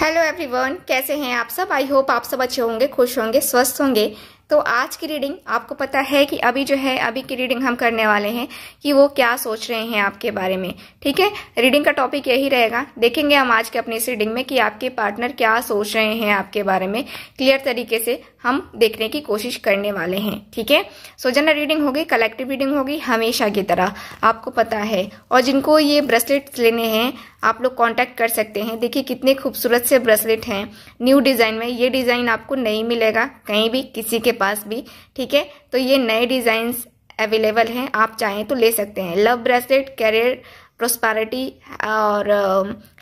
Hello everyone कैसे हैं आप सब आई होप आप सब अच्छे होंगे खुश होंगे स्वस्थ होंगे तो आज की रीडिंग आपको पता है कि अभी जो है अभी की रीडिंग हम करने वाले हैं कि वो क्या सोच रहे हैं आपके बारे में ठीक है रीडिंग का टॉपिक यही रहेगा देखेंगे हम आज के अपने इस रीडिंग में कि आपके पार्टनर क्या सोच रहे हैं आपके बारे में क्लियर तरीके से हम देखने की कोशिश करने वाले हैं ठीक है सो जनरल रीडिंग होगी कलेक्टिव रीडिंग होगी हमेशा की तरह आपको पता है और जिनको ये ब्रेसलेट्स लेने हैं आप लोग कांटेक्ट कर सकते हैं देखिए कितने खूबसूरत से ब्रेसलेट हैं न्यू डिज़ाइन में ये डिज़ाइन आपको नहीं मिलेगा कहीं भी किसी के पास भी ठीक है तो ये नए डिज़ाइंस अवेलेबल हैं आप चाहें तो ले सकते हैं लव ब्रेसलेट कैरियर प्रोस्पैरिटी और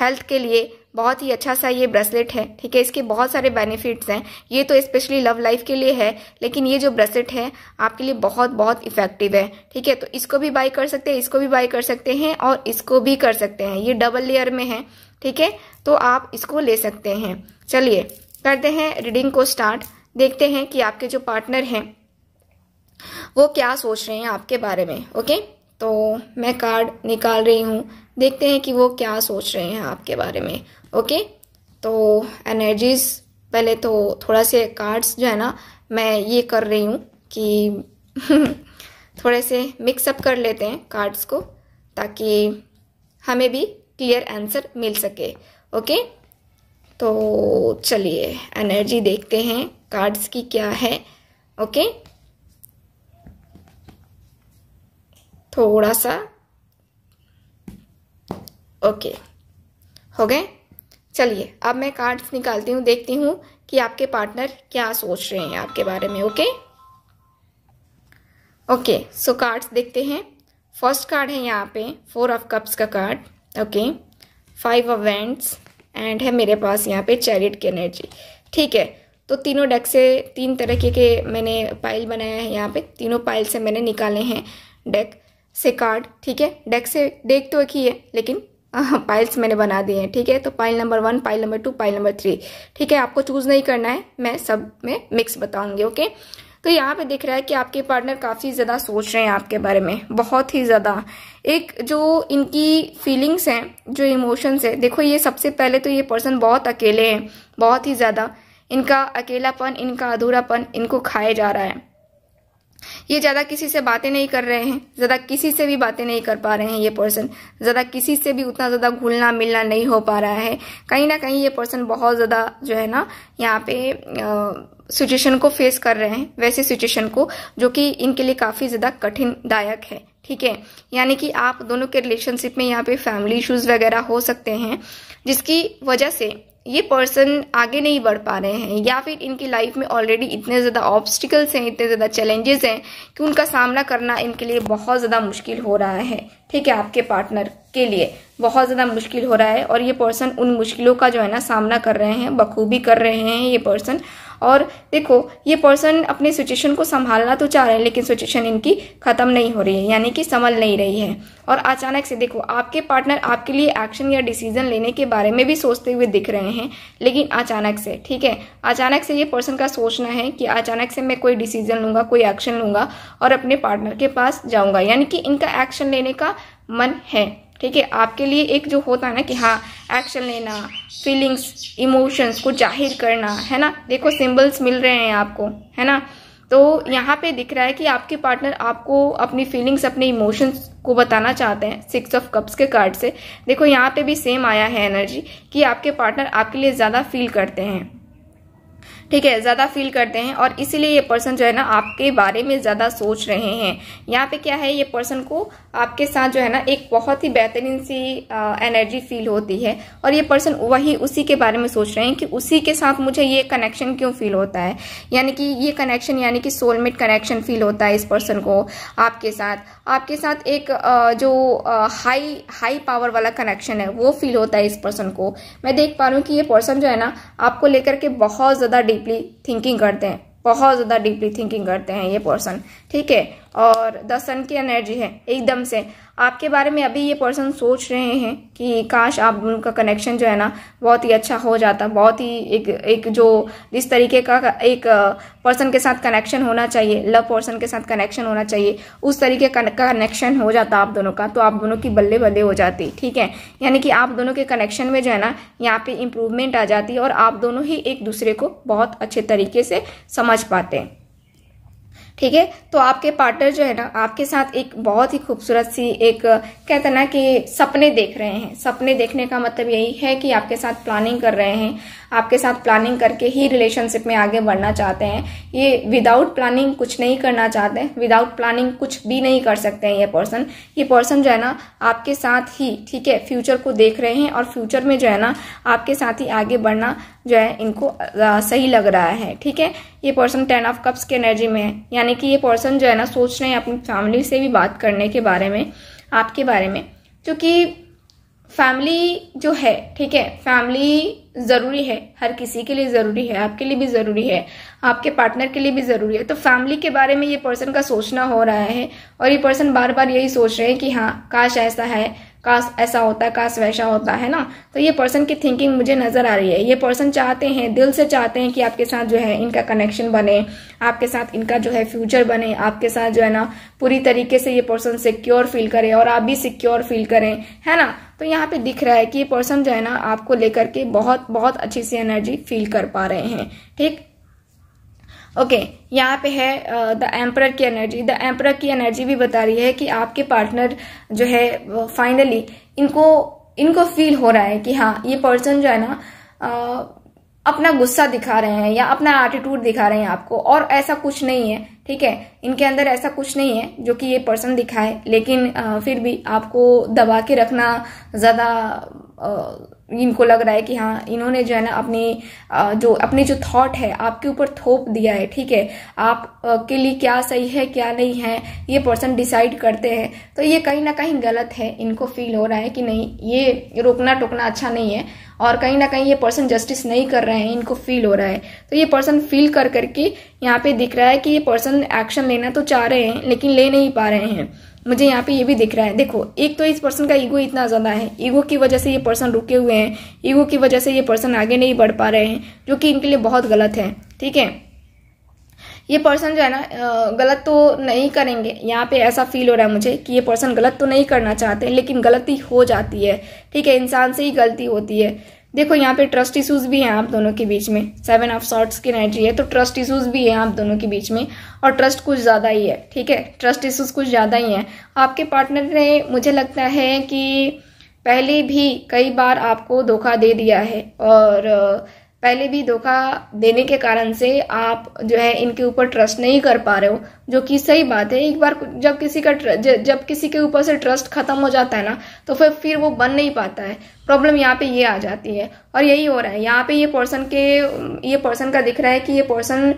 हेल्थ um, के लिए बहुत ही अच्छा सा ये ब्रेसलेट है ठीक है इसके बहुत सारे बेनिफिट्स हैं ये तो स्पेशली लव लाइफ के लिए है लेकिन ये जो ब्रेसलेट है आपके लिए बहुत बहुत इफेक्टिव है ठीक है तो इसको भी बाई कर सकते हैं इसको भी बाई कर सकते हैं और इसको भी कर सकते हैं ये डबल लेयर में है ठीक है तो आप इसको ले सकते हैं चलिए करते हैं रीडिंग को स्टार्ट देखते हैं कि आपके जो पार्टनर हैं वो क्या सोच रहे हैं आपके बारे में ओके तो मैं कार्ड निकाल रही हूँ देखते हैं कि वो क्या सोच रहे हैं आपके बारे में ओके तो एनर्जीज पहले तो थोड़ा से कार्ड्स जो है ना मैं ये कर रही हूँ कि थोड़े से मिक्सअप कर लेते हैं कार्ड्स को ताकि हमें भी क्लियर आंसर मिल सके ओके तो चलिए एनर्जी देखते हैं कार्ड्स की क्या है ओके थोड़ा सा ओके हो गए चलिए अब मैं कार्ड्स निकालती हूँ देखती हूँ कि आपके पार्टनर क्या सोच रहे हैं आपके बारे में ओके ओके सो कार्ड्स देखते हैं फर्स्ट कार्ड है यहाँ पे फोर ऑफ कप्स का card okay five of wands and है मेरे पास यहाँ पे चैरिट की एनर्जी ठीक है तो तीनों डेक से तीन तरीके के मैंने पाइल बनाया है यहाँ पे तीनों पाइल से मैंने निकाले हैं डेक से कार्ड ठीक है डेक से डेक तो एक ही है लेकिन पाइल्स हाँ, मैंने बना दिए हैं ठीक है तो pile number one pile number two pile number three ठीक है आपको चूज़ नहीं करना है मैं सब में मिक्स बताऊंगी ओके तो यहाँ पे दिख रहा है कि आपके पार्टनर काफ़ी ज़्यादा सोच रहे हैं आपके बारे में बहुत ही ज़्यादा एक जो इनकी फीलिंग्स हैं जो इमोशंस हैं देखो ये सबसे पहले तो ये पर्सन बहुत अकेले हैं बहुत ही ज़्यादा इनका अकेलापन इनका अधूरापन इनको खाया जा रहा है ये ज़्यादा किसी से बातें नहीं कर रहे हैं ज़्यादा किसी से भी बातें नहीं कर पा रहे हैं ये पर्सन ज़्यादा किसी से भी उतना ज़्यादा घुलना मिलना नहीं हो पा रहा है कहीं ना कहीं ये पर्सन बहुत ज़्यादा जो है ना यहाँ पे सिचुएशन को फेस कर रहे हैं वैसे सिचुएशन को जो कि इनके लिए काफ़ी ज़्यादा कठिन दायक है ठीक है यानी कि आप दोनों के रिलेशनशिप में यहाँ पे फैमिली इश्यूज वगैरह हो सकते हैं जिसकी वजह से ये पर्सन आगे नहीं बढ़ पा रहे हैं या फिर इनकी लाइफ में ऑलरेडी इतने ज़्यादा ऑब्स्टिकल्स हैं इतने ज़्यादा चैलेंजेस हैं कि उनका सामना करना इनके लिए बहुत ज़्यादा मुश्किल हो रहा है ठीक है आपके पार्टनर के लिए बहुत ज़्यादा मुश्किल हो रहा है और ये पर्सन उन मुश्किलों का जो है ना सामना कर रहे हैं बखूबी कर रहे हैं ये पर्सन और देखो ये पर्सन अपने सिचुएशन को संभालना तो चाह रहे हैं लेकिन सिचुएशन इनकी ख़त्म नहीं हो रही है यानी कि संभल नहीं रही है और अचानक से देखो आपके पार्टनर आपके लिए एक्शन या डिसीजन लेने के बारे में भी सोचते हुए दिख रहे हैं लेकिन अचानक से ठीक है अचानक से ये पर्सन का सोचना है कि अचानक से मैं कोई डिसीजन लूंगा कोई एक्शन लूंगा और अपने पार्टनर के पास जाऊंगा यानी कि इनका एक्शन लेने का मन है ठीक है आपके लिए एक जो होता है ना कि हाँ एक्शन लेना फीलिंग्स इमोशंस को जाहिर करना है ना देखो सिंबल्स मिल रहे हैं आपको है ना तो यहाँ पे दिख रहा है कि आपके पार्टनर आपको अपनी फीलिंग्स अपने इमोशंस को बताना चाहते हैं सिक्स ऑफ कप्स के कार्ड से देखो यहाँ पे भी सेम आया है एनर्जी कि आपके पार्टनर आपके लिए ज़्यादा फील करते हैं ठीक है ज़्यादा फील करते हैं और इसीलिए ये पर्सन जो है ना आपके बारे में ज़्यादा सोच रहे हैं यहाँ पे क्या है ये पर्सन को आपके साथ जो है ना एक बहुत ही बेहतरीन सी एनर्जी फील होती है और ये पर्सन वही उसी के बारे में सोच रहे हैं कि उसी के साथ मुझे ये कनेक्शन क्यों फील होता है यानी कि ये कनेक्शन यानी कि सोलमेट कनेक्शन फील होता है इस पर्सन को आपके साथ आपके साथ एक जो हाई हाई पावर वाला कनेक्शन है वो फील होता है इस पर्सन को मैं देख पा रहा हूँ कि ये पर्सन जो है ना आपको लेकर के बहुत ज़्यादा डीपली थिंकिंग करते हैं बहुत ज़्यादा डीपली थिंकिंग करते हैं ये पर्सन ठीक है और द सन की एनर्जी है एकदम से आपके बारे में अभी ये पर्सन सोच रहे हैं कि काश आप उनका कनेक्शन जो है ना बहुत ही अच्छा हो जाता बहुत ही एक एक जो जिस तरीके का एक पर्सन के साथ कनेक्शन होना चाहिए लव पर्सन के साथ कनेक्शन होना चाहिए उस तरीके का कनेक्शन हो जाता आप दोनों का तो आप दोनों की बल्ले बल्ले हो जाती ठीक है यानी कि आप दोनों के कनेक्शन में जो है ना यहाँ पे इम्प्रूवमेंट आ जाती है और आप दोनों ही एक दूसरे को बहुत अच्छे तरीके से समझ पाते हैं ठीक है तो आपके पार्टनर जो है ना आपके साथ एक बहुत ही खूबसूरत सी एक कहते ना कि सपने देख रहे हैं सपने देखने का मतलब यही है कि आपके साथ प्लानिंग कर रहे हैं आपके साथ प्लानिंग करके ही रिलेशनशिप में आगे बढ़ना चाहते हैं ये विदाउट प्लानिंग कुछ नहीं करना चाहते हैं विदाउट प्लानिंग कुछ भी नहीं कर सकते हैं ये पर्सन ये पर्सन जो है ना आपके साथ ही ठीक है फ्यूचर को देख रहे हैं और फ्यूचर में जो है ना आपके साथ ही आगे बढ़ना जो है इनको सही लग रहा है ठीक है ये पर्सन टेन ऑफ कप्स की एनर्जी में है यानी कि ये पर्सन जो है ना सोच रहे हैं अपनी फैमिली से भी बात करने के बारे में आपके बारे में क्योंकि फैमिली जो है ठीक है फैमिली ज़रूरी है हर किसी के लिए ज़रूरी है आपके लिए भी ज़रूरी है आपके पार्टनर के लिए भी ज़रूरी है तो फैमिली के बारे में ये पर्सन का सोचना हो रहा है और ये पर्सन बार बार यही सोच रहे हैं कि हाँ काश ऐसा है काश ऐसा होता है काश वैसा होता है ना तो ये पर्सन की थिंकिंग मुझे नज़र आ रही है ये पर्सन चाहते हैं दिल से चाहते हैं कि आपके साथ जो है इनका कनेक्शन बने आपके साथ इनका जो है फ्यूचर बने आपके साथ जो है ना पूरी तरीके से ये पर्सन सिक्योर फील करे और आप भी सिक्योर फील करें है ना तो यहाँ पे दिख रहा है कि ये पर्सन जो है ना आपको लेकर के बहुत बहुत अच्छी सी एनर्जी फील कर पा रहे हैं ठीक ओके okay, यहाँ पे है द uh, एम्पर की एनर्जी द एम्पर की एनर्जी भी बता रही है कि आपके पार्टनर जो है फाइनली इनको इनको फील हो रहा है कि हाँ ये पर्सन जो है ना आ, uh, अपना गुस्सा दिखा रहे हैं या अपना एटीट्यूड दिखा रहे हैं आपको और ऐसा कुछ नहीं है ठीक है इनके अंदर ऐसा कुछ नहीं है जो कि ये पर्सन दिखाए लेकिन आ, uh, फिर भी आपको दबा के रखना ज़्यादा इनको लग रहा है कि हाँ इन्होंने जो है ना अपनी जो अपने जो थॉट है आपके ऊपर थोप दिया है ठीक है आप के लिए क्या सही है क्या नहीं है ये पर्सन डिसाइड करते हैं तो ये कहीं ना कहीं गलत है इनको फील हो रहा है कि नहीं ये रोकना टोकना अच्छा नहीं है और कहीं ना कहीं ये पर्सन जस्टिस नहीं कर रहे हैं इनको फील हो रहा है तो ये पर्सन फील कर करके यहाँ पे दिख रहा है कि ये पर्सन एक्शन लेना तो चाह रहे हैं लेकिन ले नहीं पा रहे हैं मुझे यहाँ पे ये भी दिख रहा है देखो एक तो इस पर्सन का ईगो इतना ज़्यादा है ईगो की वजह से ये पर्सन रुके हुए हैं ईगो की वजह से ये पर्सन आगे नहीं बढ़ पा रहे हैं जो कि इनके लिए बहुत गलत है ठीक है ये पर्सन जो है ना गलत तो नहीं करेंगे यहाँ पे ऐसा फील हो रहा है मुझे कि ये पर्सन गलत तो नहीं करना चाहते लेकिन गलती हो जाती है ठीक है इंसान से ही गलती होती है देखो यहाँ पे ट्रस्ट इशूज भी हैं आप दोनों के बीच में सेवन ऑफ शॉर्ट्स की एंट्री है तो ट्रस्ट इशूज भी हैं आप दोनों के बीच में और ट्रस्ट कुछ ज़्यादा ही है ठीक है ट्रस्ट इशूज कुछ ज़्यादा ही हैं आपके पार्टनर ने मुझे लगता है कि पहले भी कई बार आपको धोखा दे दिया है और पहले भी धोखा देने के कारण से आप जो है इनके ऊपर ट्रस्ट नहीं कर पा रहे हो जो कि सही बात है एक बार जब किसी का जब किसी के ऊपर से ट्रस्ट खत्म हो जाता है ना तो फिर फिर वो बन नहीं पाता है प्रॉब्लम यहाँ पे ये आ जाती है और यही हो रहा है यहाँ पे ये पर्सन के ये पर्सन का दिख रहा है कि ये पर्सन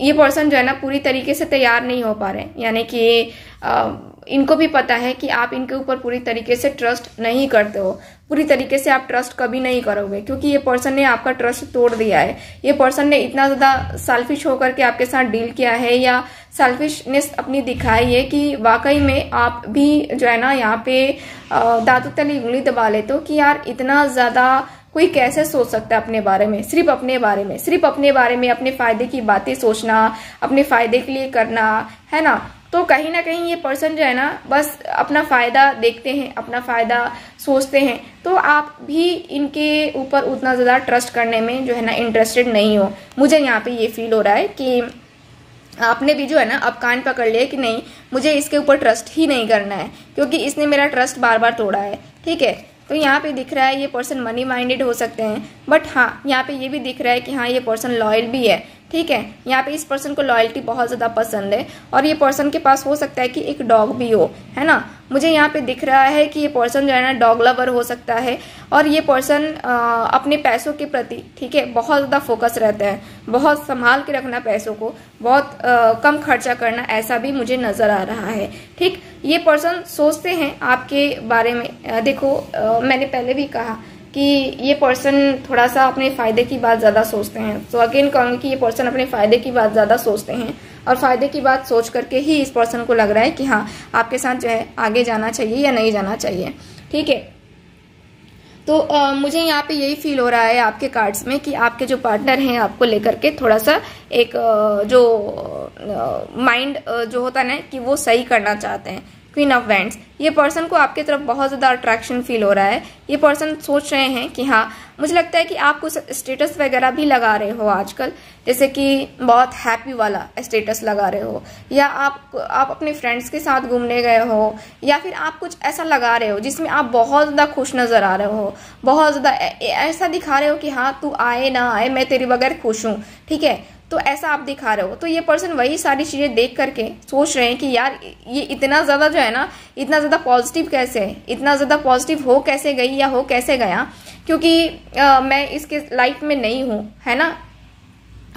ये पर्सन जो है ना पूरी तरीके से तैयार नहीं हो पा रहे यानी कि आ, इनको भी पता है कि आप इनके ऊपर पूरी तरीके से ट्रस्ट नहीं करते हो पूरी तरीके से आप ट्रस्ट कभी नहीं करोगे क्योंकि ये पर्सन ने आपका ट्रस्ट तोड़ दिया है ये पर्सन ने इतना ज़्यादा सेल्फिश होकर के आपके साथ डील किया है या सेल्फिशनेस अपनी दिखाई है कि वाकई में आप भी जो है ना यहाँ पे दातु तली उंगली दबा लेते हो कि यार इतना ज़्यादा कोई कैसे सोच सकता है अपने बारे में सिर्फ अपने बारे में सिर्फ अपने बारे में अपने फायदे की बातें सोचना अपने फायदे के लिए करना है ना तो कहीं ना कहीं ये पर्सन जो है ना बस अपना फ़ायदा देखते हैं अपना फ़ायदा सोचते हैं तो आप भी इनके ऊपर उतना ज़्यादा ट्रस्ट करने में जो है ना इंटरेस्टेड नहीं हो मुझे यहाँ पे ये फील हो रहा है कि आपने भी जो है ना अब कान पकड़ लिया कि नहीं मुझे इसके ऊपर ट्रस्ट ही नहीं करना है क्योंकि इसने मेरा ट्रस्ट बार बार तोड़ा है ठीक है तो यहाँ पे दिख रहा है ये पर्सन मनी माइंडेड हो सकते हैं बट हाँ यहाँ पे ये भी दिख रहा है कि हाँ ये पर्सन लॉयल भी है ठीक है यहाँ पे इस पर्सन को लॉयल्टी बहुत ज़्यादा पसंद है और ये पर्सन के पास हो सकता है कि एक डॉग भी हो है ना मुझे यहाँ पे दिख रहा है कि ये पर्सन जो है ना डॉग लवर हो सकता है और ये पर्सन अपने पैसों के प्रति ठीक है बहुत ज़्यादा फोकस रहता है बहुत संभाल के रखना पैसों को बहुत आ, कम खर्चा करना ऐसा भी मुझे नज़र आ रहा है ठीक ये पर्सन सोचते हैं आपके बारे में देखो आ, मैंने पहले भी कहा कि ये पर्सन थोड़ा सा अपने फ़ायदे की बात ज़्यादा सोचते हैं तो अगेन कहूंगी कि ये पर्सन अपने फ़ायदे की बात ज़्यादा सोचते हैं और फ़ायदे की बात सोच करके ही इस पर्सन को लग रहा है कि हाँ आपके साथ जो है आगे जाना चाहिए या नहीं जाना चाहिए ठीक है तो आ, मुझे यहाँ पे यही फील हो रहा है आपके कार्ड्स में कि आपके जो पार्टनर हैं आपको लेकर के थोड़ा सा एक जो माइंड जो होता है ना कि वो सही करना चाहते हैं क्वीन ऑफ वैंड्स ये पर्सन को आपकी तरफ बहुत ज़्यादा अट्रैक्शन फील हो रहा है ये पर्सन सोच रहे हैं कि हाँ मुझे लगता है कि आप कुछ स्टेटस वगैरह भी लगा रहे हो आजकल जैसे कि बहुत हैप्पी वाला स्टेटस लगा रहे हो या आप आप अपने फ्रेंड्स के साथ घूमने गए हो या फिर आप कुछ ऐसा लगा रहे हो जिसमें आप बहुत ज़्यादा खुश नज़र आ रहे हो बहुत ज़्यादा ऐसा दिखा रहे हो कि हाँ तू आए ना आए मैं तेरे बगैर खुश हूँ ठीक है तो ऐसा आप दिखा रहे हो तो ये पर्सन वही सारी चीज़ें देख करके सोच रहे हैं कि यार ये इतना ज़्यादा जो है ना इतना ज़्यादा पॉजिटिव कैसे है इतना ज़्यादा पॉजिटिव हो कैसे गई या हो कैसे गया क्योंकि आ, मैं इसके लाइफ में नहीं हूँ है ना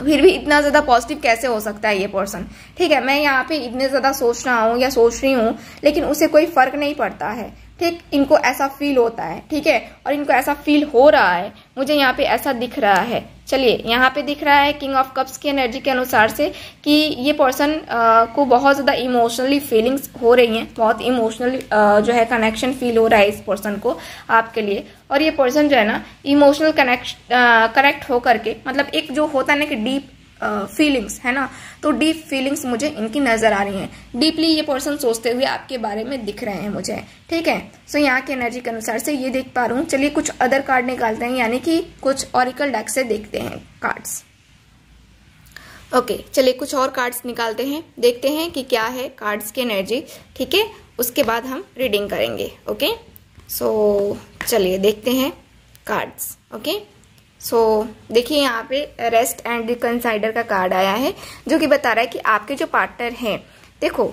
फिर भी इतना ज़्यादा पॉजिटिव कैसे हो सकता है ये पर्सन ठीक है मैं यहाँ पे इतने ज़्यादा सोच रहा हूँ या सोच रही हूँ लेकिन उसे कोई फर्क नहीं पड़ता है ठीक इनको ऐसा फील होता है ठीक है और इनको ऐसा फील हो रहा है मुझे यहाँ पे ऐसा दिख रहा है चलिए यहाँ पे दिख रहा है किंग ऑफ कप्स की एनर्जी के अनुसार से कि ये पर्सन को बहुत ज़्यादा इमोशनली फीलिंग्स हो रही हैं बहुत इमोशनली जो है कनेक्शन फील हो रहा है इस पर्सन को आपके लिए और ये पर्सन जो है ना इमोशनल कनेक्ट कनेक्ट होकर के मतलब एक जो होता है ना कि डीप फीलिंग्स है ना तो डीप फीलिंग्स मुझे इनकी नज़र आ रही हैं डीपली ये पर्सन सोचते हुए आपके बारे में दिख रहे हैं मुझे ठीक है सो so, यहाँ के एनर्जी के अनुसार से ये देख पा रहा हूँ चलिए कुछ अदर कार्ड निकालते हैं यानी कि कुछ ऑरिकल डेक से देखते हैं कार्ड्स ओके okay, चलिए कुछ और कार्ड्स निकालते हैं देखते हैं कि क्या है कार्ड्स की एनर्जी ठीक है उसके बाद हम रीडिंग करेंगे ओके सो चलिए देखते हैं cards okay okay? So so, देखिए यहाँ पे रेस्ट एंड रिकनसाइडर का कार्ड आया है जो कि बता रहा है कि आपके जो पार्टनर हैं देखो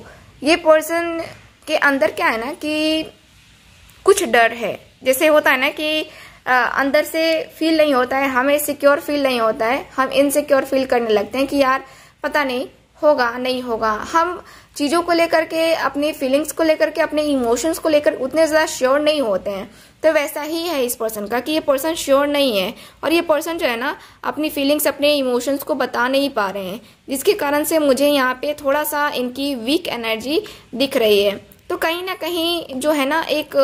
ये पर्सन के अंदर क्या है ना कि कुछ डर है जैसे होता है ना कि आ, अंदर से फील नहीं होता है हमें सिक्योर फील नहीं होता है हम इनसिक्योर फील करने लगते हैं कि यार पता नहीं होगा नहीं होगा हम चीज़ों को लेकर के अपनी फीलिंग्स को लेकर के अपने इमोशंस को लेकर उतने ज़्यादा श्योर नहीं होते हैं तो वैसा ही है इस पर्सन का कि ये पर्सन श्योर नहीं है और ये पर्सन जो है ना अपनी फीलिंग्स अपने इमोशंस को बता नहीं पा रहे हैं जिसके कारण से मुझे यहाँ पे थोड़ा सा इनकी वीक एनर्जी दिख रही है तो कहीं ना कहीं जो है ना एक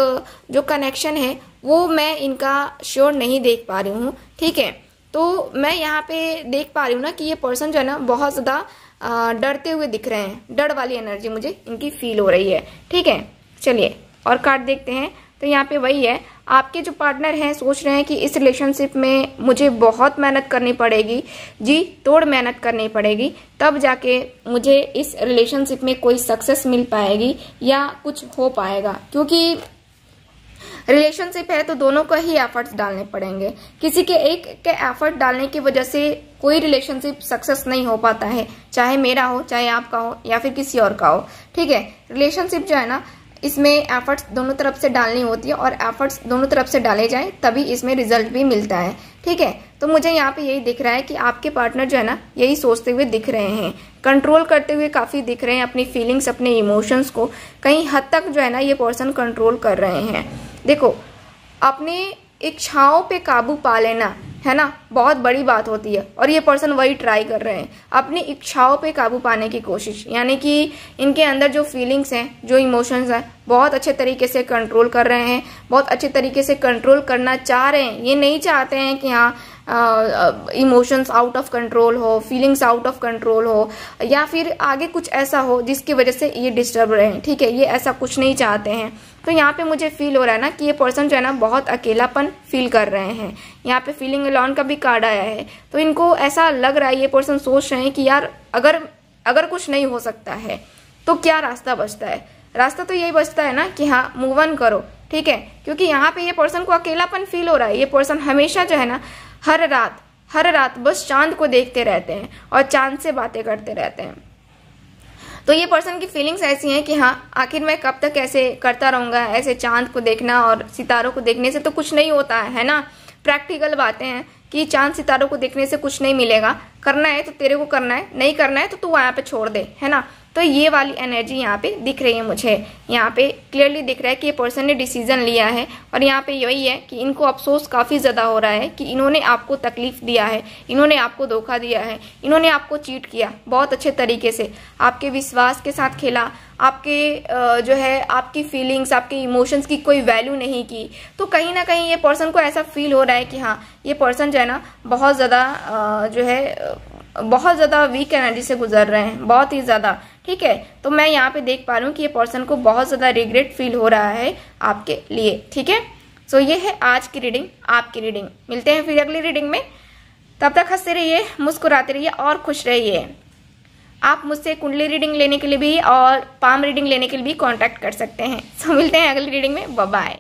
जो कनेक्शन है वो मैं इनका श्योर नहीं देख पा रही हूँ ठीक है तो मैं यहाँ पे देख पा रही हूँ ना कि ये पर्सन जो है ना बहुत ज़्यादा डरते हुए दिख रहे हैं डर वाली एनर्जी मुझे इनकी फील हो रही है ठीक है चलिए और कार्ड देखते हैं तो यहाँ पे वही है आपके जो पार्टनर हैं सोच रहे हैं कि इस रिलेशनशिप में मुझे बहुत मेहनत करनी पड़ेगी जी तोड़ मेहनत करनी पड़ेगी तब जाके मुझे इस रिलेशनशिप में कोई सक्सेस मिल पाएगी या कुछ हो पाएगा क्योंकि रिलेशनशिप है तो दोनों को ही एफर्ट्स डालने पड़ेंगे किसी के एक के एफर्ट डालने की वजह से कोई रिलेशनशिप सक्सेस नहीं हो पाता है चाहे मेरा हो चाहे आपका हो या फिर किसी और का हो ठीक है रिलेशनशिप जो है ना इसमें एफर्ट्स दोनों तरफ से डालनी होती है और एफर्ट्स दोनों तरफ से डाले जाए तभी इसमें रिजल्ट भी मिलता है ठीक है तो मुझे यहाँ पे यही दिख रहा है कि आपके पार्टनर जो है ना यही सोचते हुए दिख रहे हैं कंट्रोल करते हुए काफ़ी दिख रहे हैं अपनी फीलिंग्स अपने इमोशंस को कहीं हद तक जो है ना ये पर्सन कंट्रोल कर रहे हैं देखो अपने इच्छाओं पे काबू पा लेना है ना बहुत बड़ी बात होती है और ये पर्सन वही ट्राई कर रहे हैं अपनी इच्छाओं पे काबू पाने की कोशिश यानी कि इनके अंदर जो फीलिंग्स हैं जो इमोशंस हैं बहुत अच्छे तरीके से कंट्रोल कर रहे हैं बहुत अच्छे तरीके से कंट्रोल करना चाह रहे हैं ये नहीं चाहते हैं कि हाँ इमोशंस आउट ऑफ कंट्रोल हो फीलिंग्स आउट ऑफ कंट्रोल हो या फिर आगे कुछ ऐसा हो जिसकी वजह से ये डिस्टर्ब रहे ठीक है ये ऐसा कुछ नहीं चाहते हैं तो यहाँ पे मुझे फील हो रहा है ना कि ये पर्सन जो है ना बहुत अकेलापन फील कर रहे हैं यहाँ पे फीलिंग अलॉन का भी कार्ड आया है तो इनको ऐसा लग रहा है ये पर्सन सोच रहे हैं कि यार अगर अगर कुछ नहीं हो सकता है तो क्या रास्ता बचता है रास्ता तो यही बचता है ना कि हाँ मूव ऑन करो ठीक है क्योंकि यहाँ पे ये पर्सन को अकेलापन फील हो रहा है ये पर्सन हमेशा जो है ना हर रात हर रात बस चांद को देखते रहते हैं और चांद से बातें करते रहते हैं तो ये पर्सन की फीलिंग्स ऐसी हैं कि हाँ आखिर मैं कब तक ऐसे करता रहूंगा ऐसे चांद को देखना और सितारों को देखने से तो कुछ नहीं होता है, है ना प्रैक्टिकल बातें हैं कि चांद सितारों को देखने से कुछ नहीं मिलेगा करना है तो तेरे को करना है नहीं करना है तो तू वहाँ पे छोड़ दे है ना तो ये वाली एनर्जी यहाँ पे दिख रही है मुझे यहाँ पे क्लियरली दिख रहा है कि ये पर्सन ने डिसीजन लिया है और यहाँ पे यही है कि इनको अफसोस काफ़ी ज़्यादा हो रहा है कि इन्होंने आपको तकलीफ़ दिया है इन्होंने आपको धोखा दिया है इन्होंने आपको चीट किया बहुत अच्छे तरीके से आपके विश्वास के साथ खेला आपके जो है आपकी फीलिंग्स आपके इमोशंस की कोई वैल्यू नहीं की तो कहीं ना कहीं ये पर्सन को ऐसा फील हो रहा है कि हाँ ये पर्सन जो है ना बहुत ज़्यादा जो है बहुत ज़्यादा वीक एनर्जी से गुजर रहे हैं बहुत ही ज़्यादा ठीक है तो मैं यहाँ पे देख पा रहा हूँ कि ये पर्सन को बहुत ज़्यादा रिग्रेट फील हो रहा है आपके लिए ठीक है सो ये है आज की रीडिंग आपकी रीडिंग मिलते हैं फिर अगली रीडिंग में तब तक हंसते रहिए मुस्कुराते रहिए और खुश रहिए आप मुझसे कुंडली रीडिंग लेने के लिए भी और पाम रीडिंग लेने के लिए भी कॉन्टैक्ट कर सकते हैं सो मिलते हैं अगली रीडिंग में बाय